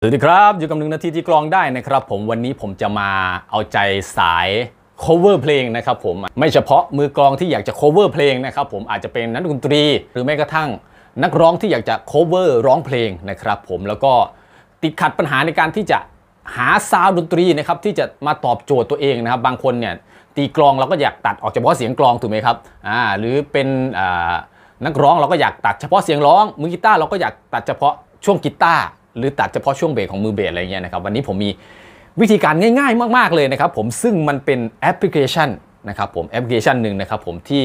สวัสดีครับ อยู่กับหนึ่งนาทีที่กลองได้นะครับผมวันนี้ผมจะมาเอาใจสาย cover เพลงนะครับผมไม่เฉพาะมือกลองที่อยากจะ cover เพลงนะครับผมอาจจะเป็นนักดนตรีหรือแม้กระทั่ง นักร้องที่อยากจะ cover ร้องเพลงนะครับผมแล้วก็ติดขัดปัญหาในการที่จะหาซาวด์ดนตรีนะครับที่จะมาตอบโจทย์ตัวเองนะครับบางคนเนี่ยตีกลองเราก็อยากตัดออกเฉพาะเสียงกลองถูกไหมครับอ่าหรือเป็นนักร้องเราก็อยากตัดเฉพาะเสียงร้องมือกีตาร์เราก็อยากตัดเฉพาะช่วงกีตาร์หรือตัดเฉพาะช่วงเบรกของมือเบรกอะไรเงี้ยนะครับวันนี้ผมมีวิธีการง่ายๆมาก ๆเลยนะครับ ผมซึ่งมันเป็นแอปพลิเคชันนะครับผมแอปพลิเคชันหนึ่งนะครับผมที่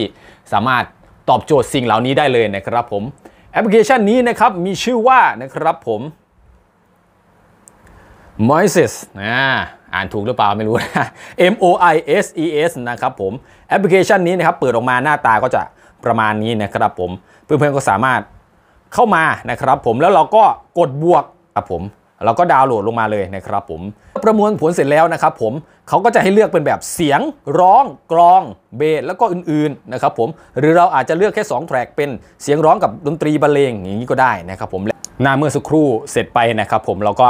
สามารถตอบโจทย์สิ่งเหล่านี้ได้เลยนะครับผมแอปพลิเคชันนี้นะครับมีชื่อว่านะครับผม Moises นะอ่านถูกหรือเปล่าไม่รู้นะ M O I S E S นะครับผมแอปพลิเคชันนี้นะครับเปิดออกมาหน้าตาก็จะประมาณนี้นะครับผมเพื่อนๆก็สามารถเข้ามานะครับผมแล้วเราก็กดบวกครับผม เราก็ดาวน์โหลดลงมาเลยนะครับผมประมวลผลเสร็จแล้วนะครับผมเขาก็จะให้เลือกเป็นแบบเสียงร้องกรอง เบสแล้วก็อื่น ๆ นะครับผมหรือเราอาจจะเลือกแค่ 2แทร็กเป็นเสียงร้องกับดนตรีบรรเลงอย่างนี้ก็ได้นะครับ ผมหน้าเมื่อสักครู่เสร็จไปนะครับผมเราก็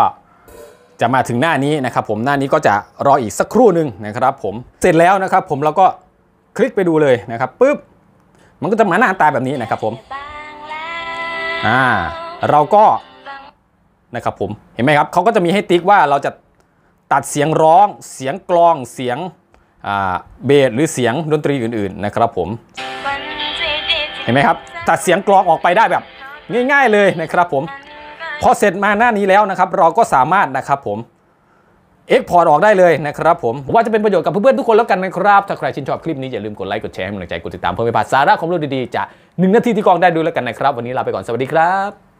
จะมาถึงหน้านี้นะครับผมหน้านี้ก็จะรออีกสักครู่หนึ่งนะครับผมเสร็จแล้วนะครับ ผมเราก็คลิกไปดูเลยนะครับปุ๊บมันก็จะมาหน้าตาแบบนี้นะครับผมอ่าเราก็นะครับผมเห็นไหมครับเขาก็จะมีให้ติ๊กว่าเราจะตัดเสียงร้อง เสียงกลอง เสียงเบสหรือเสียงดนตรีอื่นๆนะครับผม เห็นไหมครับ ตัดเสียงกลองออกไปได้แบบง่ายๆเลยนะครับผม พอเสร็จมาหน้านี้แล้วนะครับ เราก็สามารถนะครับผมเอ็กพอร์ตออกได้เลยนะครับ ผมว่าจะเป็นประโยชน์กับเพื่อนๆทุกคนแล้วกันนะครับ ถ้าใครชื่นชอบคลิปนี้อย่าลืมกดไลค์ กดแชร์ให้กำลังใจ กดติดตามเพื่อไม่พลาดสาระคองมรู้ดีๆจากหนึ่งนาทีที่กองได้ดูแล้วกันนะครับ วันนี้ลาไปก่อน สวัสดีครับ